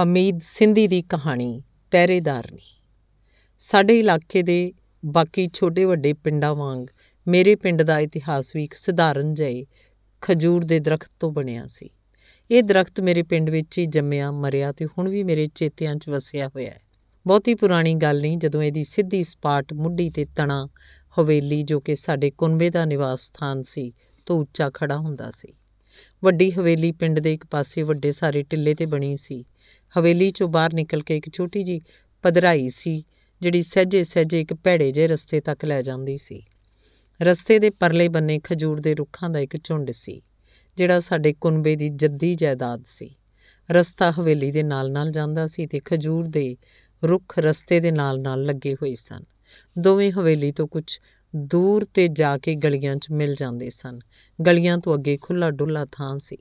ਹਮੀਦ ਸਿੰਧੀ ਦੀ ਕਹਾਣੀ ਪਹਿਰੇਦਾਰਨੀ ਸਾਡੇ ਇਲਾਕੇ ਦੇ ਬਾਕੀ ਛੋਟੇ ਵੱਡੇ ਪਿੰਡਾਂ ਵਾਂਗ ਮੇਰੇ ਪਿੰਡ ਦਾ ਇਤਿਹਾਸ ਵੀ ਇੱਕ ਸਧਾਰਨ ਜਿਹੇ ਖਜੂਰ ਦੇ ਦਰਖਤ ਤੋਂ ਬਣਿਆ ਸੀ ਇਹ ਦਰਖਤ ਮੇਰੇ ਪਿੰਡ ਵਿੱਚ ਹੀ ਜੰਮਿਆ ਮਰਿਆ ਤੇ ਹੁਣ ਵੀ ਮੇਰੇ ਚੇਤਿਆਂ 'ਚ ਵਸਿਆ ਹੋਇਆ ਹੈ ਬਹੁਤੀ ਪੁਰਾਣੀ ਗੱਲ ਨਹੀਂ ਜਦੋਂ ਇਹਦੀ ਸਿੱਧੀ ਸਪਾਟ ਮੁੱਢੀ ਤੇ ਤਣਾ ਹਵੇਲੀ ਜੋ ਕਿ ਸਾਡੇ ਕੁੰਬੇ ਦਾ ਨਿਵਾਸ ਸਥਾਨ ਸੀ ਤੋਂ ਉੱਚਾ ਖੜਾ ਹੁੰਦਾ ਸੀ ਵੱਡੀ ਹਵੇਲੀ ਪਿੰਡ ਦੇ ਇੱਕ ਪਾਸੇ ਵੱਡੇ ਸਾਰੇ ਟਿੱਲੇ ਤੇ ਬਣੀ ਸੀ ਹਵੇਲੀ ਚੋਂ ਬਾਹਰ ਨਿਕਲ ਕੇ ਇੱਕ ਛੋਟੀ ਜੀ ਪਧਰਾਈ ਸੀ ਜਿਹੜੀ ਸਹਜੇ ਸਹਜੇ ਇੱਕ ਭੇੜੇ ਜੇ ਰਸਤੇ ਤੱਕ ਲੈ ਜਾਂਦੀ ਸੀ ਰਸਤੇ ਦੇ ਪਰਲੇ ਬੰਨੇ ਖਜੂਰ ਦੇ ਰੁੱਖਾਂ ਦਾ ਇੱਕ ਝੁੰਡ ਸੀ ਜਿਹੜਾ ਸਾਡੇ ਕੁਨਬੇ ਦੀ ਜੱਦੀ ਜਾਇਦਾਦ ਸੀ ਰਸਤਾ ਹਵੇਲੀ ਦੇ ਨਾਲ-ਨਾਲ ਜਾਂਦਾ ਸੀ ਤੇ ਖਜੂਰ ਦੇ ਰੁੱਖ ਰਸਤੇ ਦੇ ਨਾਲ-ਨਾਲ ਲੱਗੇ ਹੋਏ ਸਨ ਦੋਵੇਂ ਹਵੇਲੀ ਤੋਂ ਕੁਝ ਦੂਰ ਤੇ ਜਾ ਕੇ ਗਲੀਆਂ 'ਚ ਮਿਲ ਜਾਂਦੇ ਸਨ ਗਲੀਆਂ ਤੋਂ ਅੱਗੇ ਖੁੱਲਾ ਡੁੱਲਾ ਥਾਂ ਸੀ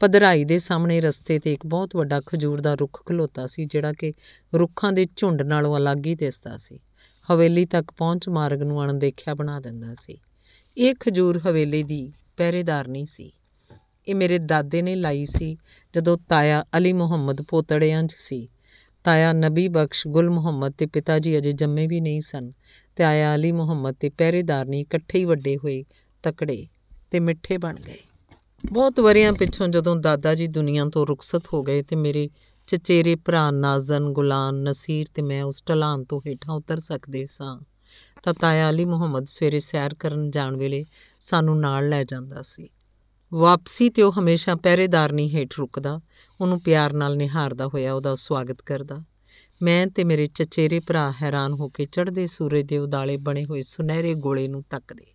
ਪਧਰਾਈ ਦੇ ਸਾਹਮਣੇ ਰਸਤੇ ਤੇ ਇੱਕ ਬਹੁਤ ਵੱਡਾ ਖਜੂਰ ਦਾ ਰੁੱਖ ਖਲੋਤਾ ਸੀ ਜਿਹੜਾ ਕਿ ਰੁੱਖਾਂ ਦੇ ਝੁੰਡ ਨਾਲੋਂ ਅਲੱਗ ਹੀ ਦਿਸਦਾ ਸੀ ਹਵੇਲੀ ਤੱਕ ਪਹੁੰਚ ਮਾਰਗ ਨੂੰ ਅਣ ਦੇਖਿਆ ਬਣਾ ਦਿੰਦਾ ਸੀ ਇਹ ਖਜੂਰ ਹਵੇਲੀ ਦੀ ਪਹਿਰੇਦਾਰਨੀ ਸੀ ਇਹ ਮੇਰੇ ਦਾਦੇ ਨੇ ਲਾਈ ਸੀ ਜਦੋਂ ਤਾਇਆ ਅਲੀ ਮੁਹੰਮਦ ਪੋਤੜਿਆਂ 'ਚ ਸੀ ਤਾਇਆ ਨਬੀ ਬਖਸ਼ ਗੁਲ ਮੁਹੰਮਦ ਤੇ ਪਿਤਾ ਜੀ ਅਜੇ ਜੰਮੇ ਵੀ ਨਹੀਂ ਸਨ ਤੇ ਆਇਆ ਅਲੀ ਮੁਹੰਮਦ ਤੇ ਪਹਿਰੇਦਾਰ ਨਹੀਂ ਇਕੱਠੇ ਹੀ ਵੱਡੇ ਹੋਏ ਤਕੜੇ ਤੇ ਮਿੱਠੇ ਬਣ ਗਏ ਬਹੁਤ ਵਰਿਆਂ ਪਿੱਛੋਂ ਜਦੋਂ ਦਾਦਾ ਜੀ ਦੁਨੀਆ ਤੋਂ ਰੁਖਸਤ ਹੋ ਗਏ ਤੇ ਮੇਰੇ ਚਚੇਰੇ ਭਰਾ ਨਾਜ਼ਨ ਗੁਲਾਨ ਨਸੀਰ ਤੇ ਮੈਂ ਉਸ ਢਲਾਨ ਤੋਂ ਹੇਠਾਂ ਉਤਰ ਸਕਦੇ ਸਾਂ ਤਾਂ ਤਾਇਆ ਅਲੀ ਮੁਹੰਮਦ ਸਵੇਰੇ ਸੈਰ ਕਰਨ ਜਾਣ ਵੇਲੇ ਸਾਨੂੰ ਨਾਲ ਲੈ ਜਾਂਦਾ ਸੀ ਵਾਪਸੀ ਤੇ ਉਹ ਹਮੇਸ਼ਾ ਪਹਿਰੇਦਾਰ ਨਹੀਂ ਹੇਠ ਰੁਕਦਾ ਉਹਨੂੰ ਪਿਆਰ ਨਾਲ ਨਿਹਾਰਦਾ ਹੋਇਆ ਉਹਦਾ ਸਵਾਗਤ ਕਰਦਾ ਮੈਂ ਤੇ ਮੇਰੇ ਚਚੇਰੇ ਭਰਾ ਹੈਰਾਨ ਹੋ ਕੇ ਚੜ੍ਹਦੇ ਸੂਰਜ ਦੇ ਉਦਾਲੇ ਬਣੇ ਹੋਏ ਸੁਨਹਿਰੇ ਗੋਲੇ ਨੂੰ ਤੱਕਦੇ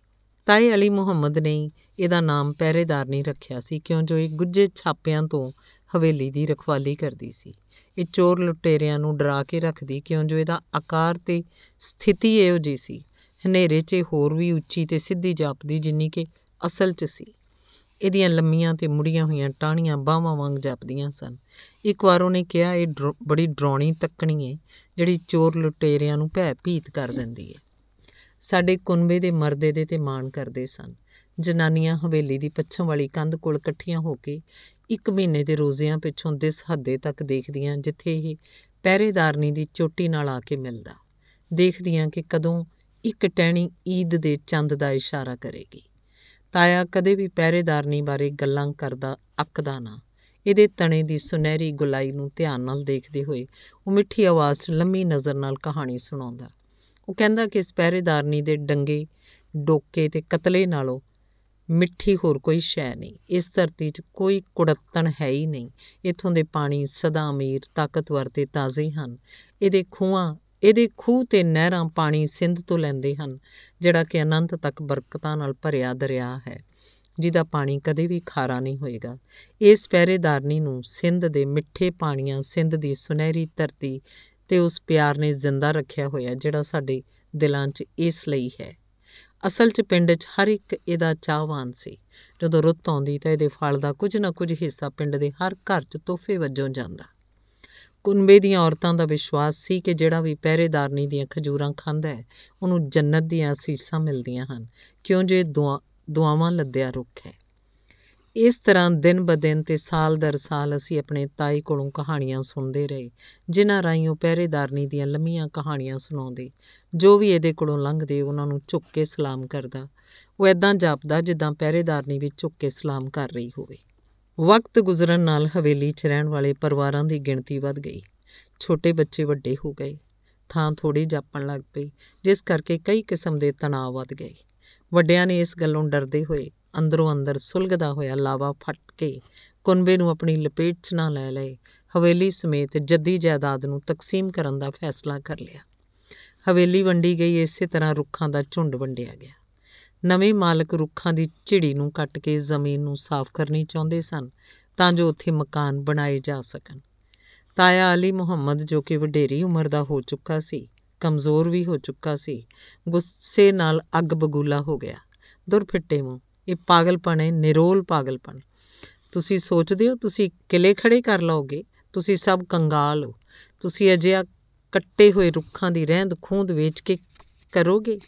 ਤਾਏ ਅਲੀ ਮੁਹੰਮਦ ਨੇ ਇਹਦਾ ਨਾਮ ਪਹਿਰੇਦਾਰ ਨਹੀਂ ਰੱਖਿਆ ਸੀ ਕਿਉਂ ਜੋ ਇਹ ਗੁੱਜੇ ਛਾਪਿਆਂ ਤੋਂ ਹਵੇਲੀ ਦੀ ਰਖਵਾਲੀ ਕਰਦੀ ਸੀ ਇਹ ਚੋਰ ਲੁਟੇਰਿਆਂ ਨੂੰ ਡਰਾ ਕੇ ਰੱਖਦੀ ਕਿਉਂ ਜੋ ਇਹਦਾ ਆਕਾਰ ਤੇ ਸਥਿਤੀ ਇਹੋ ਜੀ ਸੀ ਹਨੇਰੇ 'ਚ ਹੋਰ ਵੀ ਉੱਚੀ ਤੇ ਸਿੱਧੀ ਜਾਪਦੀ ਜਿੰਨੀ ਕਿ ਅਸਲ 'ਚ ਸੀ ਇਹਦੀਆਂ ਲੰਮੀਆਂ ਤੇ ਮੁੜੀਆਂ ਹੋਈਆਂ ਟਾਹਣੀਆਂ ਬਾਹਾਂ ਵਾਂਗ ਜਾਪਦੀਆਂ ਸਨ ਇੱਕ ਵਾਰ ਉਹਨੇ ਕਿਹਾ ਇਹ ਬੜੀ ਡਰਾਉਣੀ ਤੱਕਣੀ ਏ ਜਿਹੜੀ ਚੋਰ ਲੁਟੇਰਿਆਂ ਨੂੰ ਭੈ ਭੀਤ ਕਰ ਦਿੰਦੀ ਏ ਸਾਡੇ ਕੁਨਬੇ ਦੇ ਮਰਦੇ ਦੇ ਤੇ ਮਾਣ ਕਰਦੇ ਸਨ ਜਨਾਨੀਆਂ ਹਵੇਲੀ ਦੀ ਪੱਛਮ ਵਾਲੀ ਕੰਧ ਕੋਲ ਇਕੱਠੀਆਂ ਹੋ ਕੇ ਇੱਕ ਮਹੀਨੇ ਦੇ ਰੋਜ਼ਿਆਂ ਪਿੱਛੋਂ ਦਿਸ ਹੱਦੇ ਤੱਕ ਦੇਖਦੀਆਂ ਜਿੱਥੇ ਇਹ ਪਹਿਰੇਦਾਰਨੀ ਦੀ ਚੋਟੀ ਨਾਲ ਆ ਕੇ ਮਿਲਦਾ ਦੇਖਦੀਆਂ ਕਿ ਕਦੋਂ ਇੱਕ ਟਹਿਣੀ ਈਦ ਦੇ ਚੰਦ ਦਾ ਇਸ਼ਾਰਾ ਕਰੇਗੀ ਤਾਇਆ ਕਦੇ ਵੀ ਪਹਿਰੇਦਾਰਨੀ ਬਾਰੇ ਗੱਲਾਂ ਕਰਦਾ ਅੱਕਦਾ ਨਾ ਇਹਦੇ ਤਣੇ ਦੀ ਸੁਨਹਿਰੀ ਗੁਲਾਈ ਨੂੰ ਧਿਆਨ ਨਾਲ ਦੇਖਦੇ ਹੋਏ ਉਹ ਮਿੱਠੀ ਆਵਾਜ਼ 'ਚ ਲੰਮੀ ਨਜ਼ਰ ਨਾਲ ਕਹਾਣੀ ਸੁਣਾਉਂਦਾ ਉਹ ਕਹਿੰਦਾ ਕਿ ਇਸ ਪਹਿਰੇਦਾਰਨੀ ਦੇ ਡੰਗੇ ਡੋਕੇ ਤੇ ਕਤਲੇ ਨਾਲੋਂ ਮਿੱਠੀ ਹੋਰ ਕੋਈ ਸ਼ੈ ਨਹੀਂ ਇਸ ਧਰਤੀ 'ਚ ਕੋਈ ਕੁੜੱਤਣ ਹੈ ਹੀ ਨਹੀਂ ਇੱਥੋਂ ਦੇ ਪਾਣੀ ਸਦਾ ਅਮੀਰ ਤਾਕਤਵਰ ਤੇ ਤਾਜ਼ੇ ਹਨ ਇਹਦੇ ਖੂਹਾਂ ਇਹਦੇ ਖੂਹ ਤੇ ਨਹਿਰਾਂ ਪਾਣੀ ਸਿੰਧ ਤੋਂ ਲੈਂਦੇ ਹਨ ਜਿਹੜਾ ਕਿ ਅਨੰਤ ਤੱਕ ਬਰਕਤਾਂ ਨਾਲ ਭਰਿਆ ਦਰਿਆ ਹੈ ਜਿਹਦਾ ਪਾਣੀ ਕਦੇ ਵੀ ਖਾਰਾ ਨਹੀਂ ਹੋਏਗਾ ਇਸ ਪਹਿਰੇਦਾਰਨੀ ਨੂੰ ਸਿੰਧ ਦੇ ਮਿੱਠੇ ਪਾਣੀਆਂ ਸਿੰਧ ਦੀ ਸੁਨਹਿਰੀ ਧਰਤੀ ਤੇ ਉਸ ਪਿਆਰ ਨੇ ਜ਼ਿੰਦਾ ਰੱਖਿਆ ਹੋਇਆ ਜਿਹੜਾ ਸਾਡੇ ਦਿਲਾਂ 'ਚ ਇਸ ਲਈ ਹੈ ਅਸਲ 'ਚ ਪਿੰਡ 'ਚ ਹਰ ਇੱਕ ਇਹਦਾ ਚਾਹਵਾਨ ਸੀ ਜਦੋਂ ਰੁੱਤ ਆਉਂਦੀ ਤਾਂ ਇਹਦੇ ਫਲ ਦਾ ਕੁਝ ਨਾ ਕੁਝ ਹਿੱਸਾ ਪਿੰਡ ਦੇ ਹਰ ਘਰ 'ਚ ਤੋਹਫੇ ਵਜੋਂ ਜਾਂਦਾ ਕੁੰਬੇ ਦੀਆਂ ਔਰਤਾਂ ਦਾ ਵਿਸ਼ਵਾਸ ਸੀ ਕਿ ਜਿਹੜਾ ਵੀ ਪਹਿਰੇਦਾਰਨੀ ਦੀਆਂ ਖਜੂਰਾਂ ਖਾਂਦਾ ਹੈ ਉਹਨੂੰ ਜੰਨਤ ਦੀਆਂ ਅਸੀਸਾਂ ਮਿਲਦੀਆਂ ਹਨ ਕਿਉਂ ਜੇ ਦੁਆਵਾਂ ਲੱਦਿਆ ਰੁੱਖ ਹੈ ਇਸ ਤਰ੍ਹਾਂ ਦਿਨ ਬਦਿਨ ਤੇ ਸਾਲ ਦਰ ਸਾਲ ਅਸੀਂ ਆਪਣੇ ਤਾਈ ਕੋਲੋਂ ਕਹਾਣੀਆਂ ਸੁਣਦੇ ਰਹੇ ਜਿਨ੍ਹਾਂ ਰਾਈਓ ਪਹਿਰੇਦਾਰਨੀ ਦੀਆਂ ਲੰਮੀਆਂ ਕਹਾਣੀਆਂ ਸੁਣਾਉਂਦੇ ਜੋ ਵੀ ਇਹਦੇ ਕੋਲੋਂ ਲੰਘਦੇ ਉਹਨਾਂ ਨੂੰ ਝੁੱਕ ਕੇ ਸਲਾਮ ਕਰਦਾ ਉਹ ਐਦਾਂ ਜਾਪਦਾ ਜਿੱਦਾਂ ਪਹਿਰੇਦਾਰਨੀ ਵੀ ਝੁੱਕ ਕੇ ਸਲਾਮ ਕਰ ਰਹੀ ਹੋਵੇ ਵਕਤ ਗੁਜ਼ਰਨ ਨਾਲ ਹਵੇਲੀ 'ਚ ਰਹਿਣ ਵਾਲੇ ਪਰਿਵਾਰਾਂ ਦੀ ਗਿਣਤੀ ਵੱਧ ਗਈ ਛੋਟੇ ਬੱਚੇ ਵੱਡੇ ਹੋ ਗਏ ਥਾਂ ਥੋੜੀ ਜਾਪਣ ਲੱਗ ਪਈ ਜਿਸ ਕਰਕੇ ਕਈ ਕਿਸਮ ਦੇ ਤਣਾਅ ਵੱਧ ਗਏ ਵੱਡਿਆਂ ਨੇ ਇਸ ਗੱਲੋਂ ਡਰਦੇ ਹੋਏ ਅੰਦਰੋਂ ਅੰਦਰ ਸੁਲਗਦਾ ਹੋਇਆ ਲਾਵਾ ਫਟ ਕੇ ਕੁੰਬੇ ਨੂੰ ਆਪਣੀ ਲਪੇਟ 'ਚ ਨਾ ਲੈ ਲਏ ਹਵੇਲੀ ਸਮੇਤ ਜੱਦੀ ਜਾਇਦਾਦ ਨੂੰ ਤਕਸੀਮ ਕਰਨ ਦਾ ਫੈਸਲਾ ਕਰ ਲਿਆ ਹਵੇਲੀ ਵੰਡੀ ਗਈ ਇਸੇ ਤਰ੍ਹਾਂ ਰੁੱਖਾਂ ਦਾ ਝੁੰਡ ਵੰਡਿਆ ਗਿਆ ਨਵੇਂ ਮਾਲਕ ਰੁੱਖਾਂ ਦੀ ਝਿੜੀ ਨੂੰ ਕੱਟ ਕੇ ਜ਼ਮੀਨ ਨੂੰ ਸਾਫ਼ ਕਰਨੀ ਚਾਹੁੰਦੇ ਸਨ ਤਾਂ ਜੋ ਉੱਥੇ ਮਕਾਨ ਬਣਾਏ ਜਾ ਸਕਣ ਤਾਇਆ ਅਲੀ ਮੁਹੰਮਦ ਜੋ ਕਿ ਵਡੇਰੀ ਉਮਰ ਦਾ ਹੋ ਚੁੱਕਾ ਸੀ ਕਮਜ਼ੋਰ ਵੀ ਹੋ ਚੁੱਕਾ ਸੀ ਗੁੱਸੇ ਨਾਲ ਅੱਗ ਬਗੂਲਾ ਹੋ ਗਿਆ ਦੁਰਫਿੱਟੇ ਮੂੰਹ ਇਹ ਪਾਗਲਪਣ ਹੈ ਨਿਰੋਲ ਪਾਗਲਪਣ ਤੁਸੀਂ ਸੋਚਦੇ ਹੋ ਤੁਸੀਂ ਕਿਲੇ ਖੜੇ ਕਰ ਲਓਗੇ ਤੁਸੀਂ ਸਭ ਕੰਗਾਲ ਹੋ ਤੁਸੀਂ ਅਜਿਹਾ ਕੱਟੇ ਹੋਏ ਰੁੱਖਾਂ ਦੀ ਰਹਿੰਦ ਖੂੰਦ ਵੇਚ ਕੇ ਕਰੋਗੇ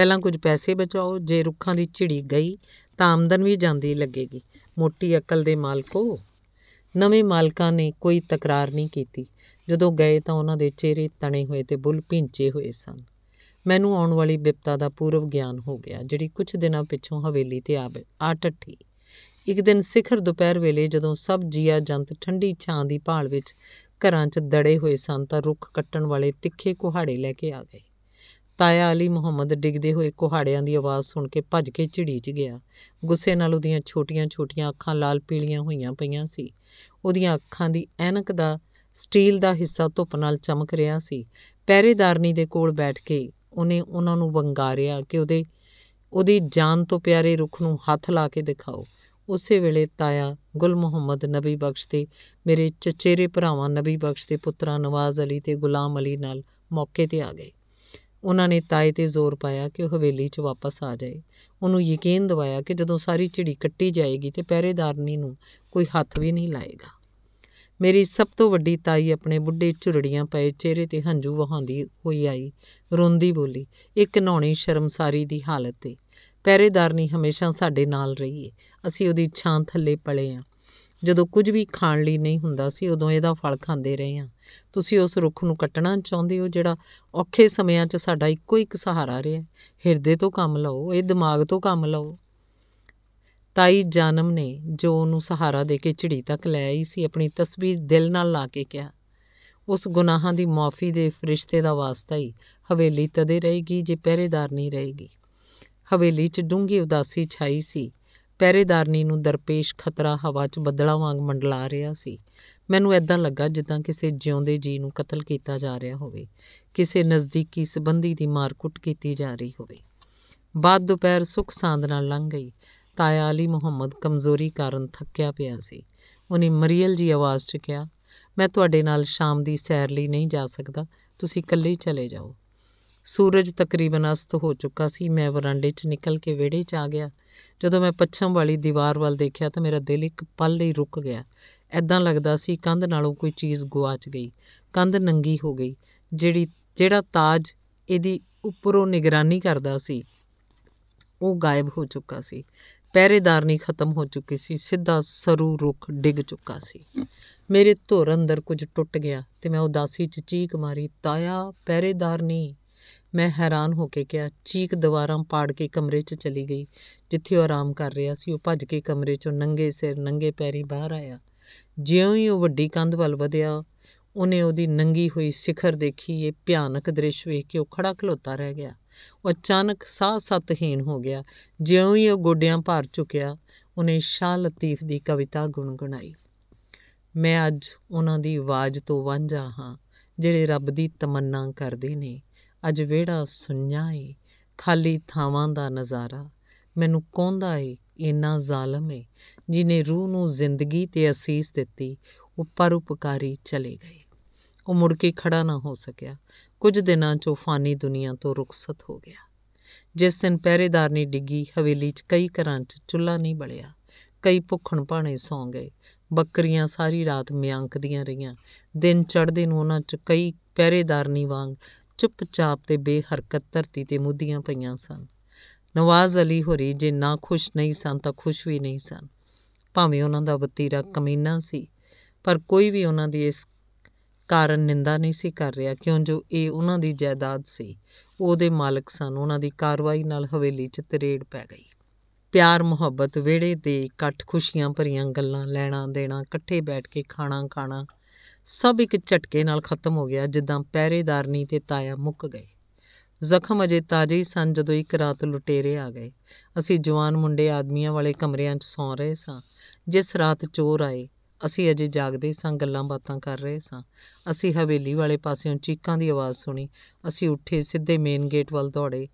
ਪਹਿਲਾਂ ਕੁਝ ਪੈਸੇ ਬਚਾਓ ਜੇ ਰੁੱਖਾਂ ਦੀ ਝਿੜੀ ਗਈ ਤਾਂ ਆਮਦਨ ਵੀ ਜਾਂਦੀ ਲੱਗੇਗੀ ਮੋਟੀ ਅਕਲ ਦੇ ਮਾਲਕੋ ਨਵੇਂ ਮਾਲਕਾਂ ਨੇ ਕੋਈ ਤਕਰਾਰ ਨਹੀਂ ਕੀਤੀ ਜਦੋਂ ਗਏ ਤਾਂ ਉਹਨਾਂ ਦੇ ਚਿਹਰੇ ਤਣੇ ਹੋਏ ਤੇ ਬੁੱਲ ਭਿੰਚੇ ਹੋਏ ਸਨ ਮੈਨੂੰ ਆਉਣ ਵਾਲੀ ਵਿਪਤਾ ਦਾ ਪੂਰਵ ਗਿਆਨ ਹੋ ਗਿਆ ਜਿਹੜੀ ਕੁਝ ਦਿਨਾਂ ਪਿੱਛੋਂ ਹਵੇਲੀ ਤੇ ਆ ਟੱਠੀ ਇੱਕ ਦਿਨ ਸਿਖਰ ਦੁਪਹਿਰ ਵੇਲੇ ਜਦੋਂ ਸਭ ਜੀਆ ਜੰਤ ਠੰਡੀ ਛਾਂ ਦੀ ਭਾਲ ਵਿੱਚ ਘਰਾਂ 'ਚ ਦੜੇ ਹੋਏ ਸਨ ਤਾਂ ਰੁੱਖ ਕੱਟਣ ਵਾਲੇ ਤਿੱਖੇ ਕੁਹਾੜੇ ਲੈ ਕੇ ਆ ਗਏ ਤਾਇਆ ਅਲੀ ਮੁਹੰਮਦ ਡਿੱਗਦੇ ਹੋਏ ਕੁਹਾੜਿਆਂ ਦੀ ਆਵਾਜ਼ ਸੁਣ ਕੇ ਭੱਜ ਕੇ ਝਿੜੀ 'ਚ ਗਿਆ ਗੁੱਸੇ ਨਾਲ ਉਹਦੀਆਂ ਛੋਟੀਆਂ-ਛੋਟੀਆਂ ਅੱਖਾਂ ਲਾਲ ਪੀਲੀਆਂ ਹੋਈਆਂ ਪਈਆਂ ਸੀ ਉਹਦੀਆਂ ਅੱਖਾਂ ਦੀ ਐਨਕ ਦਾ ਸਟੀਲ ਦਾ ਹਿੱਸਾ ਧੁੱਪ ਨਾਲ ਚਮਕ ਰਿਹਾ ਸੀ ਪਹਿਰੇਦਾਰਨੀ ਦੇ ਕੋਲ ਬੈਠ ਕੇ ਉਹਨੇ ਉਹਨਾਂ ਨੂੰ ਵੰਗਾਰਿਆ ਕਿ ਉਹਦੇ ਉਹਦੀ ਜਾਨ ਤੋਂ ਪਿਆਰੇ ਰੁੱਖ ਨੂੰ ਹੱਥ ਲਾ ਕੇ ਦਿਖਾਓ ਉਸੇ ਵੇਲੇ ਤਾਇਆ ਗੁਲ ਮੁਹੰਮਦ ਨਬੀ ਬਖਸ਼ ਤੇ ਮੇਰੇ ਚਚੇਰੇ ਭਰਾਵਾਂ ਨਬੀ ਬਖਸ਼ ਦੇ ਪੁੱਤਰਾਂ ਨਵਾਜ਼ ਅਲੀ ਤੇ ਗੁਲਾਮ ਅਲੀ ਨਾਲ ਮੌਕੇ ਤੇ ਆ ਗਏ ਉਹਨਾਂ ਨੇ ਤਾਏ ਤੇ ਜ਼ੋਰ ਪਾਇਆ ਕਿ ਉਹ ਹਵੇਲੀ 'ਚ ਵਾਪਸ ਆ ਜਾਏ ਉਹਨੂੰ ਯਕੀਨ ਦਿਵਾਇਆ ਕਿ ਜਦੋਂ ਸਾਰੀ ਝਿੜੀ ਕੱਟੀ ਜਾਏਗੀ ਤੇ ਪਹਿਰੇਦਾਰਨੀ ਨੂੰ ਕੋਈ ਹੱਥ ਵੀ ਨਹੀਂ ਲਾਏਗਾ ਮੇਰੀ ਸਭ ਤੋਂ ਵੱਡੀ ਤਾਈ ਆਪਣੇ ਬੁੱਢੇ ਝੁਰੜੀਆਂ ਪਏ ਚਿਹਰੇ ਤੇ ਹੰਝੂ ਵਹਾਉਂਦੀ ਹੋਈ ਆਈ ਰੋਂਦੀ ਬੋਲੀ ਇੱਕ ਨੌਣੀ ਸ਼ਰਮਸਾਰੀ ਦੀ ਹਾਲਤ ਤੇ ਪਹਿਰੇਦਾਰਨੀ ਹਮੇਸ਼ਾ ਸਾਡੇ ਨਾਲ ਰਹੀ ਏ ਅਸੀਂ ਉਹਦੀ ਛਾਂ ਥੱਲੇ ਪਲੇ ਆ ਜਦੋਂ ਕੁਝ ਵੀ ਖਾਣ ਲਈ ਨਹੀਂ ਹੁੰਦਾ ਸੀ ਉਦੋਂ ਇਹਦਾ ਫਲ ਖਾਂਦੇ ਰਹੇ ਹਾਂ ਤੁਸੀਂ ਉਸ ਰੁੱਖ ਨੂੰ ਕੱਟਣਾ ਚਾਹੁੰਦੇ ਹੋ ਜਿਹੜਾ ਔਖੇ ਸਮਿਆਂ 'ਚ ਸਾਡਾ ਇੱਕੋ ਇੱਕ ਸਹਾਰਾ ਰਿਹਾ ਹਿਰਦੇ ਤੋਂ ਕੰਮ ਲਓ ਇਹ ਦਿਮਾਗ ਤੋਂ ਕੰਮ ਲਓ ਤਾਈ ਜਨਮ ਨੇ ਜੋ ਉਹਨੂੰ ਸਹਾਰਾ ਦੇ ਕੇ ਝਿੜੀ ਤੱਕ ਲੈ ਆਈ ਸੀ ਆਪਣੀ ਤਸਵੀਰ ਦਿਲ ਨਾਲ ਲਾ ਕੇ ਕਿਹਾ ਉਸ ਗੁਨਾਹਾਂ ਦੀ ਮਾਫੀ ਦੇ ਫਰਿਸ਼ਤੇ ਦਾ ਵਾਸਤਾ ਹੀ ਹਵੇਲੀ ਤਦੇ ਰਹੇਗੀ ਜੇ ਪਹਿਰੇਦਾਰ ਨਹੀਂ ਰਹੇਗੀ ਹਵੇਲੀ 'ਚ ਡੂੰਗੀ ਉਦਾਸੀ ਛਾਈ ਸੀ ਪਹਿਰੇਦਾਰਨੀ ਨੂੰ ਦਰਪੇਸ਼ ਖਤਰਾ ਹਵਾ 'ਚ ਬੱਦਲਾਂ ਵਾਂਗ ਮੰਡਲਾ ਰਿਹਾ ਸੀ ਮੈਨੂੰ ਐਦਾਂ ਲੱਗਾ ਜਿੱਦਾਂ ਕਿਸੇ ਜਿਉਂਦੇ ਜੀ ਨੂੰ ਕਤਲ ਕੀਤਾ ਜਾ ਰਿਹਾ ਹੋਵੇ ਕਿਸੇ ਨਜ਼ਦੀਕੀ ਸਬੰਧੀ ਦੀ ਮਾਰਕੁੱਟ ਕੀਤੀ ਜਾ ਰਹੀ ਹੋਵੇ ਬਾਅਦ ਦੁਪਹਿਰ ਸੁਖ ਸਾਂਦ ਨਾਲ ਲੰਘ ਗਈ ਤਾਇਆ ਅਲੀ ਮੁਹੰਮਦ ਕਮਜ਼ੋਰੀ ਕਾਰਨ ਥੱਕਿਆ ਪਿਆ ਸੀ ਉਹਨੇ ਮਰੀਅਲ ਜੀ ਆਵਾਜ਼ 'ਚ ਕਿਹਾ ਮੈਂ ਤੁਹਾਡੇ ਨਾਲ ਸ਼ਾਮ ਦੀ ਸੈਰ ਲਈ ਨਹੀਂ ਜਾ ਸਕਦਾ ਤੁਸੀਂ ਇਕੱਲੇ ਚਲੇ ਜਾਓ ਸੂਰਜ ਤਕਰੀਬਨ ਅਸਤ ਹੋ ਚੁੱਕਾ ਸੀ ਮੈਂ ਵਰਾਂਡੇ 'ਚ ਨਿਕਲ ਕੇ ਵਿਹੜੇ 'ਚ ਆ ਗਿਆ ਜਦੋਂ ਮੈਂ ਪੱਛਮ ਵਾਲੀ ਦੀਵਾਰ ਵੱਲ ਦੇਖਿਆ ਤਾਂ ਮੇਰਾ ਦਿਲ ਇੱਕ ਪਲ ਲਈ ਰੁਕ ਗਿਆ ਐਦਾਂ ਲੱਗਦਾ ਸੀ ਕੰਧ ਨਾਲੋਂ ਕੋਈ ਚੀਜ਼ ਗੁਆਚ ਗਈ ਕੰਧ ਨੰਗੀ ਹੋ ਗਈ ਜਿਹੜੀ ਜਿਹੜਾ ਤਾਜ ਇਹਦੀ ਉੱਪਰੋਂ ਨਿਗਰਾਨੀ ਕਰਦਾ ਸੀ ਉਹ ਗਾਇਬ ਹੋ ਚੁੱਕਾ ਸੀ ਪਹਿਰੇਦਾਰਨੀ ਖਤਮ ਹੋ ਚੁੱਕੀ ਸੀ ਸਿੱਧਾ ਸਰੂ ਰੁਖ ਡਿੱਗ ਚੁੱਕਾ ਸੀ ਮੇਰੇ ਧੁਰ ਅੰਦਰ ਕੁਝ ਟੁੱਟ ਗਿਆ ਤੇ ਮੈਂ ਉਦਾਸੀ ਚ ਚੀਕ ਮਾਰੀ ਤਾਇਆ ਪਹਿਰੇਦਾਰਨੀ ਮੈਂ ਹੈਰਾਨ ਹੋ ਕੇ ਕਿਹਾ ਚੀਕ ਦਵਾਰਾਂ ਪਾੜ ਕੇ ਕਮਰੇ 'ਚ ਚਲੀ ਗਈ ਜਿੱਥੇ ਉਹ ਆਰਾਮ ਕਰ ਰਿਹਾ ਸੀ ਉਹ ਭੱਜ ਕੇ ਕਮਰੇ 'ਚੋਂ ਨੰਗੇ ਸਿਰ ਨੰਗੇ ਪੈਰੀ ਬਾਹਰ ਆਇਆ ਜਿਉਂ ਹੀ ਉਹ ਵੱਡੀ ਕੰਧ ਵੱਲ ਵਧਿਆ ਉਹਨੇ ਉਹਦੀ ਨੰਗੀ ਹੋਈ ਸਿਖਰ ਦੇਖੀ ਇਹ ਭਿਆਨਕ ਦ੍ਰਿਸ਼ ਵੇਖ ਕੇ ਉਹ ਖੜਾ ਖਲੋਤਾ ਰਹਿ ਗਿਆ ਉਹ ਅਚਾਨਕ ਸਾਹ ਸਤਹੀਣ ਹੋ ਗਿਆ ਜਿਉਂ ਹੀ ਉਹ ਗੋਡਿਆਂ ਭਾਰ ਚੁੱਕਿਆ ਉਹਨੇ ਸ਼ਾਹ ਲਤੀਫ ਦੀ ਕਵਿਤਾ ਗੁੰਗਣਾਈ ਮੈਂ ਅੱਜ ਉਹਨਾਂ ਦੀ ਆਵਾਜ਼ ਤੋਂ ਵਾਂਝਾ ਹਾਂ ਜਿਹੜੇ ਰੱਬ ਦੀ ਤਮੰਨਾ ਕਰਦੇ ਨੇ ਅੱਜ ਵਿਹੜਾ ਸੁੰਨਾ ਏ ਖਾਲੀ ਥਾਵਾਂ ਦਾ ਨਜ਼ਾਰਾ ਮੈਨੂੰ ਕੌਂਦਾ ਏ ਇੰਨਾ ਜ਼ਾਲਮ ਏ ਜਿਨੇ ਰੂਹ ਨੂੰ ਜ਼ਿੰਦਗੀ ਤੇ ਅਸੀਸ ਦਿੱਤੀ ਉਹ ਪਰਉਪਕਾਰੀ ਚਲੇ ਗਏ ਉਹ ਮੁੜ ਕੇ ਖੜਾ ਨਾ ਹੋ ਸਕਿਆ ਕੁਝ ਦਿਨਾਂ 'ਚ ਉਹ ਫਾਨੀ ਦੁਨੀਆ ਤੋਂ ਰੁਖਸਤ ਹੋ ਗਿਆ ਜਿਸ ਦਿਨ ਪਹਿਰੇਦਾਰ ਨੇ ਡਿੱਗੀ ਹਵੇਲੀ 'ਚ ਕਈ ਘਰਾਂ 'ਚ ਚੁੱਲ੍ਹਾ ਨਹੀਂ ਬਲਿਆ ਕਈ ਭੁੱਖਣ ਭਾਣੇ ਸੌਂ ਗਏ ਬੱਕਰੀਆਂ ਸਾਰੀ ਰਾਤ ਮਿਆਂਕਦੀਆਂ ਰਹੀਆਂ ਦਿਨ ਚੜ੍ਹਦੇ ਨੂੰ ਉਹਨਾਂ 'ਚ ਕਈ ਪਹਿਰੇਦਾਰਨੀ ਵਾਂਗ ਚੁੱਪਚਾਪ ਤੇ ਬੇਹਰਕਤ ਧਰਤੀ ਤੇ ਮੁੱਦੀਆਂ ਪਈਆਂ ਸਨ ਨਵਾਜ਼ ਅਲੀ ਹੋਰੀ ਜੇ ਨਾ ਖੁਸ਼ ਨਹੀਂ ਸਨ ਤਾਂ ਖੁਸ਼ ਵੀ ਨਹੀਂ ਸਨ ਭਾਵੇਂ ਉਹਨਾਂ ਦਾ ਵਤੀਰਾ ਕਮੀਨਾ ਸੀ ਪਰ ਕੋਈ ਵੀ ਉਹਨਾਂ ਦੀ ਇਸ ਕਾਰਨ ਨਿੰਦਾ ਨਹੀਂ ਸੀ ਕਰ ਰਿਹਾ ਕਿਉਂ ਜੋ ਇਹ ਉਹਨਾਂ ਦੀ ਜਾਇਦਾਦ ਸੀ ਉਹਦੇ ਮਾਲਕ ਸਨ ਉਹਨਾਂ ਦੀ ਕਾਰਵਾਈ ਨਾਲ ਹਵੇਲੀ 'ਚ ਤਰੇੜ ਪੈ ਗਈ ਪਿਆਰ ਮੁਹੱਬਤ ਵਿੜੇ ਦੇ ਇਕੱਠ ਖੁਸ਼ੀਆਂ ਭਰੀਆਂ ਗੱਲਾਂ ਲੈਣਾ ਦੇਣਾ ਇਕੱਠੇ ਬੈਠ ਕੇ ਖਾਣਾ ਖਾਣਾ ਸਭ ਇੱਕ ਝਟਕੇ ਨਾਲ ਖਤਮ ਹੋ ਗਿਆ ਜਿੱਦਾਂ ਪਹਿਰੇਦਾਰਨੀ ਤੇ ਤਾਇਆ ਮੁੱਕ ਗਏ ਜ਼ਖਮ ਅਜੇ ਤਾਜ਼ੇ ਹੀ ਸਨ ਜਦੋਂ ਇੱਕ ਰਾਤ ਲੁਟੇਰੇ ਆ ਗਏ ਅਸੀਂ ਜਵਾਨ ਮੁੰਡੇ ਆਦਮੀਆਂ ਵਾਲੇ ਕਮਰਿਆਂ 'ਚ ਸੌਂ ਰਹੇ ਸਾਂ ਜਿਸ ਰਾਤ ਚੋਰ ਆਏ ਅਸੀਂ ਅਜੇ ਜਾਗਦੇ ਸਾਂ ਗੱਲਾਂ ਬਾਤਾਂ ਕਰ ਰਹੇ ਸਾਂ ਅਸੀਂ ਹਵੇਲੀ ਵਾਲੇ ਪਾਸਿਓਂ ਚੀਕਾਂ ਦੀ ਆਵਾਜ਼ ਸੁਣੀ ਅਸੀਂ ਉੱਠੇ ਸਿੱਧੇ ਮੇਨ ਗੇਟ ਵੱਲ ਦੌੜੇ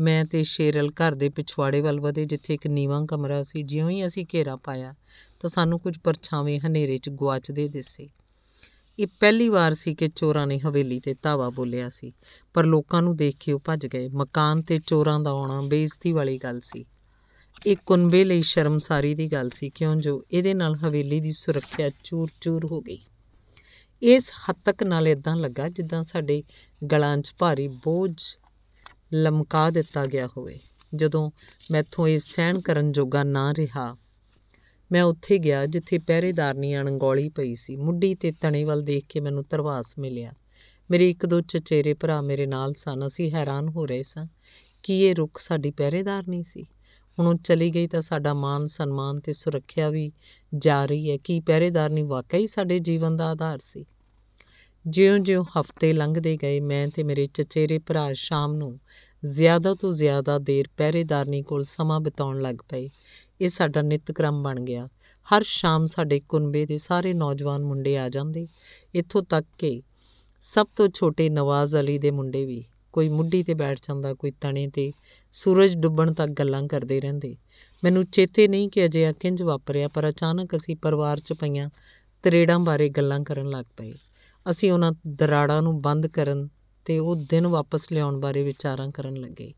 ਮੈਂ ਤੇ ਸ਼ੇਰਲ ਘਰ ਦੇ ਪਿਛਵਾੜੇ ਵੱਲ ਵਧੇ ਜਿੱਥੇ ਇੱਕ ਨੀਵਾਂ ਕਮਰਾ ਸੀ ਜਿਉਂ ਹੀ ਅਸੀਂ ਘੇਰਾ ਪਾਇਆ ਤਾਂ ਸਾਨੂੰ ਕੁਝ ਪਰਛਾਵੇਂ ਹਨੇਰੇ 'ਚ ਗੁਆਚਦੇ ਦਿਸੇ ਇਹ ਪਹਿਲੀ ਵਾਰ ਸੀ ਕਿ ਚੋਰਾਂ ਨੇ ਹਵੇਲੀ ਤੇ ਧਾਵਾ ਬੋਲਿਆ ਸੀ ਪਰ ਲੋਕਾਂ ਨੂੰ ਦੇਖ ਕੇ ਉਹ ਭੱਜ ਗਏ ਮਕਾਨ ਤੇ ਚੋਰਾਂ ਦਾ ਆਉਣਾ ਬੇਇੱਜ਼ਤੀ ਵਾਲੀ ਗੱਲ ਸੀ ਇਹ ਕੁੰਬੇ ਲਈ ਸ਼ਰਮਸਾਰੀ ਦੀ ਗੱਲ ਸੀ ਕਿਉਂ ਜੋ ਇਹਦੇ ਨਾਲ ਹਵੇਲੀ ਦੀ ਸੁਰੱਖਿਆ ਚੂਰ-ਚੂਰ ਹੋ ਗਈ ਇਸ ਹੱਦ ਤੱਕ ਨਾਲ ਇਦਾਂ ਲੱਗਾ ਜਿੱਦਾਂ ਸਾਡੇ ਗਲਾਂ 'ਚ ਭਾਰੀ ਬੋਝ ਲਮਕਾ ਦਿੱਤਾ ਗਿਆ ਹੋਵੇ ਜਦੋਂ ਮੈਥੋਂ ਇਹ ਸਹਿਣ ਕਰਨ ਜੋਗਾ ਨਾ ਰਿਹਾ ਮੈਂ ਉੱਥੇ ਗਿਆ ਜਿੱਥੇ ਪਹਿਰੇਦਾਰਨੀ ਅਣਗੌਲੀ ਪਈ ਸੀ ਮੁੱਢੀ ਤੇ ਤਣੇ ਵੱਲ ਦੇਖ ਕੇ ਮੈਨੂੰ ਤਰਵਾਸ ਮਿਲਿਆ ਮੇਰੇ ਇੱਕ ਦੋ ਚਚੇਰੇ ਭਰਾ ਮੇਰੇ ਨਾਲ ਸਨ ਅਸੀਂ ਹੈਰਾਨ ਹੋ ਰਹੇ ਸਾਂ ਕਿ ਇਹ ਰੁੱਖ ਸਾਡੀ ਪਹਿਰੇਦਾਰਨੀ ਸੀ ਹੁਣ ਉਹ ਚਲੀ ਗਈ ਤਾਂ ਸਾਡਾ ਮਾਨ ਸਨਮਾਨ ਤੇ ਸੁਰੱਖਿਆ ਵੀ ਜਾ ਰਹੀ ਹੈ ਕਿ ਪਹਿਰੇਦਾਰਨੀ ਵਾਕਈ ਸਾਡੇ ਜੀਵਨ ਦਾ ਆਧਾਰ ਸੀ ਜਿਉਂ-ਜਿਉਂ ਹਫ਼ਤੇ ਲੰਘਦੇ ਗਏ ਮੈਂ ਤੇ ਮੇਰੇ ਚਚੇਰੇ ਭਰਾ ਸ਼ਾਮ ਨੂੰ ਜ਼ਿਆਦਾ ਤੋਂ ਜ਼ਿਆਦਾ ਦੇਰ ਪਹਿਰੇਦਾਰਨੀ ਕੋਲ ਸਮਾਂ ਬਿਤਾਉਣ ਲੱਗ ਪਏ ਇਹ ਸਾਡਾ ਨਿਤਕ੍ਰਮ ਬਣ ਗਿਆ ਹਰ ਸ਼ਾਮ ਸਾਡੇ ਕੁਨਬੇ ਦੇ ਸਾਰੇ ਨੌਜਵਾਨ ਮੁੰਡੇ ਆ ਜਾਂਦੇ ਇੱਥੋਂ ਤੱਕ ਕਿ ਸਭ ਤੋਂ ਛੋਟੇ ਨਵਾਜ਼ ਅਲੀ ਦੇ ਮੁੰਡੇ ਵੀ ਕੋਈ ਮੁੱਢੀ ਤੇ ਬੈਠ ਜਾਂਦਾ ਕੋਈ ਤਣੇ ਤੇ ਸੂਰਜ ਡੁੱਬਣ ਤੱਕ ਗੱਲਾਂ ਕਰਦੇ ਰਹਿੰਦੇ ਮੈਨੂੰ ਚੇਤੇ ਨਹੀਂ ਕਿ ਅਜੇ ਆ ਕਿੰਜ ਵਾਪਰਿਆ ਪਰ ਅਚਾਨਕ ਅਸੀਂ ਪਰਿਵਾਰ 'ਚ ਪਈਆਂ ਤਰੇੜਾਂ ਬਾਰੇ ਗੱਲਾਂ ਕਰਨ ਲੱਗ ਪਏ ਅਸੀਂ ਉਹਨਾਂ ਦਰਾੜਾਂ ਨੂੰ ਬੰਦ ਕਰਨ ਤੇ ਉਹ ਦਿਨ ਵਾਪਸ ਲਿਆਉਣ ਬਾਰੇ ਵਿਚਾਰਾਂ ਕਰਨ ਲੱਗੇ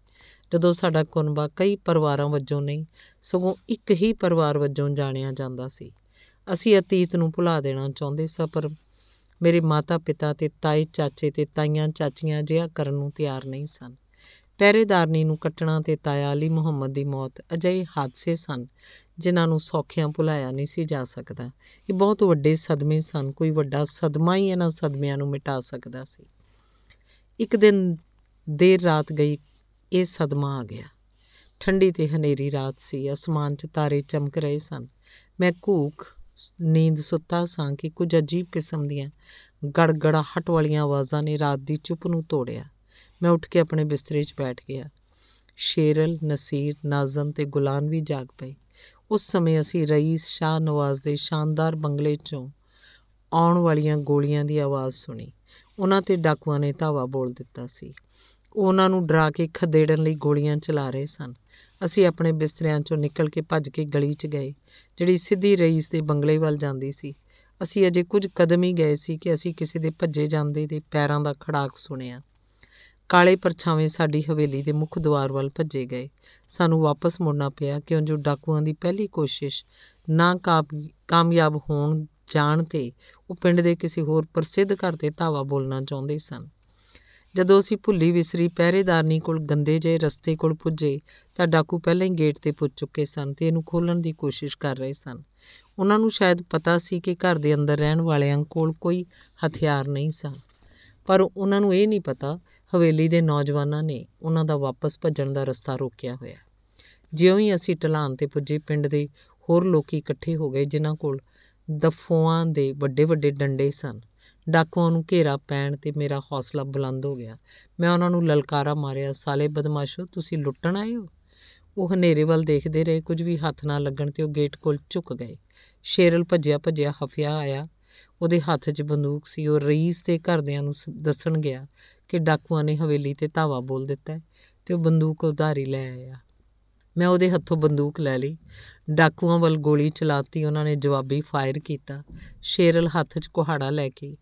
ਜਦੋਂ ਸਾਡਾ ਕੁਨਬਾ ਕਈ ਪਰਿਵਾਰਾਂ ਵੱਜੋਂ ਨਹੀਂ ਸਗੋਂ ਇੱਕ ਹੀ ਪਰਿਵਾਰ ਵੱਜੋਂ ਜਾਣਿਆ ਜਾਂਦਾ ਸੀ ਅਸੀਂ ਅਤੀਤ ਨੂੰ ਭੁਲਾ ਦੇਣਾ ਚਾਹੁੰਦੇ ਸਾਂ ਪਰ ਮੇਰੇ ਮਾਤਾ ਪਿਤਾ ਤੇ ਤਾਏ ਚਾਚੇ ਤੇ ਤਾਈਆਂ ਚਾਚੀਆਂ ਜਿਹਾ ਕਰਨ ਨੂੰ ਤਿਆਰ ਨਹੀਂ ਸਨ ਪਹਿਰੇਦਾਰਨੀ ਨੂੰ ਕੱਟਣਾ ਤੇ ਤਾਇਆ ਅਲੀ ਮੁਹੰਮਦ ਦੀ ਮੌਤ ਅਜਿਹੇ ਹਾਦਸੇ ਸਨ ਜਿਨ੍ਹਾਂ ਨੂੰ ਸੌਖਿਆਂ ਭੁਲਾਇਆ ਨਹੀਂ ਸੀ ਜਾ ਸਕਦਾ ਇਹ ਬਹੁਤ ਵੱਡੇ ਸਦਮੇ ਸਨ ਕੋਈ ਵੱਡਾ ਸਦਮਾ ਹੀ ਇਹਨਾਂ ਸਦਮਿਆਂ ਨੂੰ ਮਿਟਾ ਸਕਦਾ ਸੀ ਇੱਕ ਦਿਨ ਦੇਰ ਰਾਤ ਗਈ ਇਹ ਸਦਮਾ ਆ ਗਿਆ ਠੰਡੀ ਤੇ ਹਨੇਰੀ ਰਾਤ ਸੀ ਅਸਮਾਨ 'ਚ ਤਾਰੇ ਚਮਕ ਰਹੇ ਸਨ ਮੈਂ ਘੂਕ ਨੀਂਦ ਸੁੱਤਾ ਸਾਂ ਕਿ ਕੁਝ ਅਜੀਬ ਕਿਸਮ ਦੀਆਂ ਹਟ ਵਾਲੀਆਂ ਆਵਾਜ਼ਾਂ ਨੇ ਰਾਤ ਦੀ ਚੁੱਪ ਨੂੰ ਤੋੜਿਆ ਮੈਂ ਉੱਠ ਕੇ ਆਪਣੇ ਬਿਸਤਰੇ 'ਚ ਬੈਠ ਗਿਆ ਸ਼ੇਰਲ ਨਸੀਰ ਨਾਜ਼ਮ ਤੇ ਗੁਲਾਨ ਵੀ ਜਾਗ ਪਏ ਉਸ ਸਮੇਂ ਅਸੀਂ ਰਈਸ ਸ਼ਾਹ ਨਵਾਜ਼ ਦੇ ਸ਼ਾਨਦਾਰ ਬੰਗਲੇ 'ਚੋਂ ਆਉਣ ਵਾਲੀਆਂ ਗੋਲੀਆਂ ਦੀ ਆਵਾਜ਼ ਸੁਣੀ ਉਹਨਾਂ ਤੇ ਡਾਕੂਆਂ ਨੇ ਧਾਵਾ ਬੋਲ ਦਿੱਤਾ ਸੀ ਉਹਨਾਂ ਨੂੰ ਡਰਾ ਕੇ ਖਦੇੜਨ ਲਈ ਗੋਲੀਆਂ ਚਲਾ ਰਹੇ ਸਨ ਅਸੀਂ ਆਪਣੇ ਬਿਸਤਰਿਆਂ ਚੋਂ ਨਿਕਲ ਕੇ ਭੱਜ ਕੇ ਗਲੀ 'ਚ ਗਏ ਜਿਹੜੀ ਸਿੱਧੀ ਰਈਸ ਦੇ ਬੰਗਲੇ ਵੱਲ ਜਾਂਦੀ ਸੀ ਅਸੀਂ ਅਜੇ ਕੁਝ ਕਦਮ ਹੀ ਗਏ ਸੀ ਕਿ ਅਸੀਂ ਕਿਸੇ ਦੇ ਭੱਜੇ ਜਾਂਦੇ ਦੇ ਪੈਰਾਂ ਦਾ ਖੜਾਕ ਸੁਣਿਆ ਕਾਲੇ ਪਰਛਾਵੇਂ ਸਾਡੀ ਹਵੇਲੀ ਦੇ ਮੁੱਖ ਦਵਾਰ ਵੱਲ ਭੱਜੇ ਗਏ ਸਾਨੂੰ ਵਾਪਸ ਮੁੜਨਾ ਪਿਆ ਕਿਉਂ ਜੋ ਡਾਕੂਆਂ ਦੀ ਪਹਿਲੀ ਕੋਸ਼ਿਸ਼ ਨਾ ਕਾਮਯਾਬ ਹੋਣ ਜਾਣ ਤੇ ਉਹ ਪਿੰਡ ਦੇ ਕਿਸੇ ਹੋਰ ਪ੍ਰਸਿੱਧ ਘਰ ਤੇ ਧਾਵਾ ਬੋਲਣਾ ਚਾਹੁੰਦੇ ਸਨ ਜਦੋਂ ਅਸੀਂ ਭੁੱਲੀ ਵਿਸਰੀ ਪਹਿਰੇਦਾਰਨੀ ਕੋਲ ਗੰਦੇ ਜਿਹੇ ਰਸਤੇ ਕੋਲ ਪੁੱਜੇ ਤਾਂ ਡਾਕੂ ਪਹਿਲਾਂ ਹੀ ਗੇਟ ਤੇ ਪੁੱਜ ਚੁੱਕੇ ਸਨ ਤੇ ਇਹਨੂੰ ਖੋਲਣ ਦੀ ਕੋਸ਼ਿਸ਼ ਕਰ ਰਹੇ ਸਨ ਉਹਨਾਂ ਨੂੰ ਸ਼ਾਇਦ ਪਤਾ ਸੀ ਕਿ ਘਰ ਦੇ ਅੰਦਰ ਰਹਿਣ ਵਾਲਿਆਂ ਕੋਲ ਕੋਈ ਹਥਿਆਰ ਨਹੀਂ ਸਨ ਪਰ ਉਹਨਾਂ ਨੂੰ ਇਹ ਨਹੀਂ ਪਤਾ ਹਵੇਲੀ ਦੇ ਨੌਜਵਾਨਾਂ ਨੇ ਉਹਨਾਂ ਦਾ ਵਾਪਸ ਭੱਜਣ ਦਾ ਰਸਤਾ ਰੋਕਿਆ ਹੋਇਆ ਜਿਉਂ ਹੀ ਅਸੀਂ ਢਲਾਨ ਤੇ ਪੁੱਜੇ ਪਿੰਡ ਦੇ ਹੋਰ ਲੋਕੀ ਇਕੱਠੇ ਹੋ ਗਏ ਜਿਨ੍ਹਾਂ ਕੋਲ ਦਫੋਆਂ ਦੇ ਵੱਡੇ ਵੱਡੇ ਡੰਡੇ ਸਨ ਡਾਕੂਆਂ ਨੂੰ ਘੇਰਾ ਪੈਣ ਤੇ ਮੇਰਾ ਹੌਸਲਾ ਬੁਲੰਦ ਹੋ ਗਿਆ ਮੈਂ ਉਹਨਾਂ ਨੂੰ ਲਲਕਾਰਾ ਮਾਰਿਆ ਸਾਲੇ ਬਦਮਾਸ਼ੋ ਤੁਸੀਂ ਲੁੱਟਣ ਆਏ ਹੋ ਉਹ ਹਨੇਰੇ ਵੱਲ ਦੇਖਦੇ ਰਹੇ ਕੁਝ ਵੀ ਹੱਥ ਨਾ ਲੱਗਣ ਤੇ ਉਹ ਗੇਟ ਕੋਲ ਝੁੱਕ ਗਏ ਸ਼ੇਰਲ ਭੱਜਿਆ ਭੱਜਿਆ ਹਫਿਆ ਆਇਆ ਉਹਦੇ ਹੱਥ 'ਚ ਬੰਦੂਕ ਸੀ ਉਹ ਰਈਸ ਤੇ ਘਰਦਿਆਂ ਨੂੰ ਦੱਸਣ ਗਿਆ ਕਿ ਡਾਕੂਆਂ ਨੇ ਹਵੇਲੀ ਤੇ ਧਾਵਾ ਬੋਲ ਦਿੱਤਾ ਤੇ ਉਹ ਬੰਦੂਕ ਉਧਾਰੀ ਲੈ ਆਇਆ ਮੈਂ ਉਹਦੇ ਹੱਥੋਂ ਬੰਦੂਕ ਲੈ ਲਈ ਡਾਕੂਆਂ ਵੱਲ ਗੋਲੀ ਚਲਾਤੀ ਉਹਨਾਂ ਨੇ ਜਵਾਬੀ ਫਾਇਰ ਕੀਤਾ ਸ਼ੇਰਲ ਹੱਥ 'ਚ ਕੁਹਾੜਾ ਲੈ ਕੇ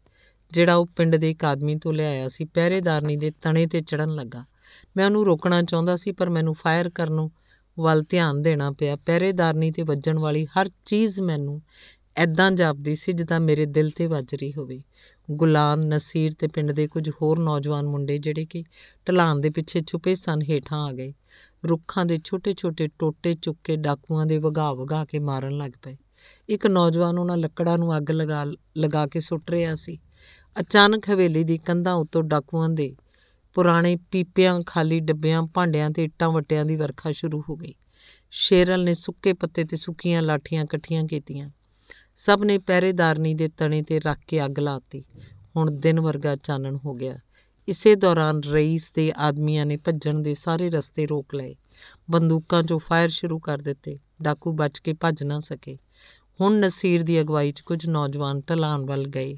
ਜਿਹੜਾ ਉਹ ਪਿੰਡ ਦੇ ਇੱਕ ਆਦਮੀ ਤੋਂ ਲਿਆਇਆ ਸੀ ਪਹਿਰੇਦਾਰਨੀ ਦੇ ਤਣੇ ਤੇ ਚੜਨ ਲੱਗਾ ਮੈਂ ਉਹਨੂੰ ਰੋਕਣਾ ਚਾਹੁੰਦਾ ਸੀ ਪਰ ਮੈਨੂੰ ਫਾਇਰ ਕਰਨੋਂ ਵੱਲ ਧਿਆਨ ਦੇਣਾ ਪਿਆ ਪਹਿਰੇਦਾਰਨੀ ਤੇ ਵੱਜਣ ਵਾਲੀ ਹਰ ਚੀਜ਼ ਮੈਨੂੰ ਐਦਾਂ ਜਾਪਦੀ ਸੀ ਜਿੱਦਾਂ ਮੇਰੇ ਦਿਲ ਤੇ ਵੱਜ ਰਹੀ ਹੋਵੇ ਗੁਲਾਮ ਨਸੀਰ ਤੇ ਪਿੰਡ ਦੇ ਕੁਝ ਹੋਰ ਨੌਜਵਾਨ ਮੁੰਡੇ ਜਿਹੜੇ ਕਿ ਢਲਾਨ ਦੇ ਪਿੱਛੇ ਛੁਪੇ ਸਨ ਹੇਠਾਂ ਆ ਗਏ ਰੁੱਖਾਂ ਦੇ ਛੋਟੇ-ਛੋਟੇ ਟੋਟੇ ਚੁੱਕ ਕੇ ਡਾਕੂਆਂ ਦੇ ਵਗਾ-ਵਗਾ ਕੇ ਮਾਰਨ ਲੱਗ ਪਏ ਇੱਕ ਨੌਜਵਾਨ ਉਹਨਾਂ ਲੱਕੜਾਂ ਨੂੰ ਅੱਗ ਲਗਾ ਲਗਾ ਕੇ ਸੁੱਟ ਰਿਹਾ ਸੀ ਅਚਾਨਕ ਹਵੇਲੀ ਦੀ ਕੰਧਾਂ ਉੱਤੋਂ ਡਾਕੂਆਂ ਦੇ ਪੁਰਾਣੇ ਪੀਪਿਆਂ ਖਾਲੀ ਡੱਬਿਆਂ ਭਾਂਡਿਆਂ ਤੇ ਇੱਟਾਂ ਵੱਟਿਆਂ ਦੀ ਵਰਖਾ ਸ਼ੁਰੂ ਹੋ ਗਈ ਸ਼ੇਰਲ ਨੇ ਸੁੱਕੇ ਪੱਤੇ ਤੇ ਸੁੱਕੀਆਂ ਲਾਠੀਆਂ ਇਕੱਠੀਆਂ ਕੀਤੀਆਂ ਸਭ ਨੇ ਪਹਿਰੇਦਾਰਨੀ ਦੇ ਤਣੇ ਤੇ ਰੱਖ ਕੇ ਅੱਗ ਲਾਤੀ ਹੁਣ ਦਿਨ ਵਰਗਾ ਚਾਨਣ ਹੋ ਗਿਆ ਇਸੇ ਦੌਰਾਨ ਰਈਸ ਦੇ ਆਦਮੀਆਂ ਨੇ ਭੱਜਣ ਦੇ ਸਾਰੇ ਰਸਤੇ ਰੋਕ ਲਏ ਬੰਦੂਕਾਂ 'ਚੋਂ ਫਾਇਰ ਸ਼ੁਰੂ ਕਰ ਦਿੱਤੇ ਡਾਕੂ ਬਚ ਕੇ ਭੱਜ ਨਾ ਸਕੇ ਹੁਣ ਨਸੀਰ ਦੀ ਅਗਵਾਈ 'ਚ ਕੁਝ ਨੌਜਵਾਨ ਢਲਾਨ ਵੱਲ ਗਏ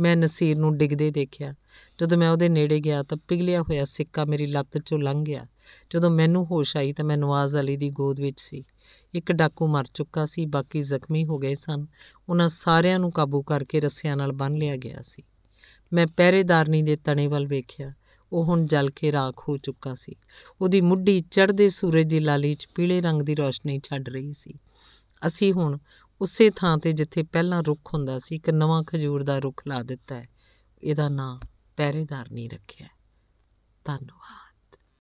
ਮੈਂ ਨਸੀਰ ਨੂੰ ਡਿੱਗਦੇ ਦੇਖਿਆ ਜਦੋਂ ਮੈਂ ਉਹਦੇ ਨੇੜੇ ਗਿਆ ਤਾਂ ਪਿਗਲਿਆ ਹੋਇਆ ਸਿੱਕਾ ਮੇਰੀ ਲੱਤ 'ਚੋਂ ਲੰਘ ਗਿਆ ਜਦੋਂ ਮੈਨੂੰ ਹੋਸ਼ ਆਈ ਤਾਂ ਮੈਂ ਨਵਾਜ਼ ਅਲੀ ਦੀ ਗੋਦ ਵਿੱਚ ਸੀ ਇੱਕ ਡਾਕੂ ਮਰ ਚੁੱਕਾ ਸੀ ਬਾਕੀ ਜ਼ਖਮੀ ਹੋ ਗਏ ਸਨ ਉਹਨਾਂ ਸਾਰਿਆਂ ਨੂੰ ਕਾਬੂ ਕਰਕੇ ਰੱਸਿਆਂ ਨਾਲ ਬੰਨ ਲਿਆ ਗਿਆ ਸੀ ਮੈਂ ਪਹਿਰੇਦਾਰਨੀ ਦੇ ਤਣੇ ਵੱਲ ਵੇਖਿਆ ਉਹ ਹੁਣ ਜਲ ਕੇ ਰਾਖ ਹੋ ਚੁੱਕਾ ਸੀ ਉਹਦੀ ਮੁੱਢੀ ਚੜ੍ਹਦੇ ਸੂਰਜ ਦੀ ਲਾਲੀ 'ਚ ਪੀਲੇ ਰੰਗ ਦੀ ਰੋਸ਼ਨੀ ਛੱਡ ਰਹੀ ਸੀ ਅਸੀਂ ਹੁਣ ਉਸੇ ਥਾਂ ਤੇ ਜਿੱਥੇ ਪਹਿਲਾਂ ਰੁੱਖ ਹੁੰਦਾ ਸੀ ਇੱਕ ਨਵਾਂ ਖਜੂਰ ਦਾ ਰੁੱਖ ਲਾ ਦਿੱਤਾ ਹੈ ਇਹਦਾ ਨਾਂ ਪਹਿਰੇਦਾਰ ਨਹੀਂ ਰੱਖਿਆ ਧੰਨਵਾਦ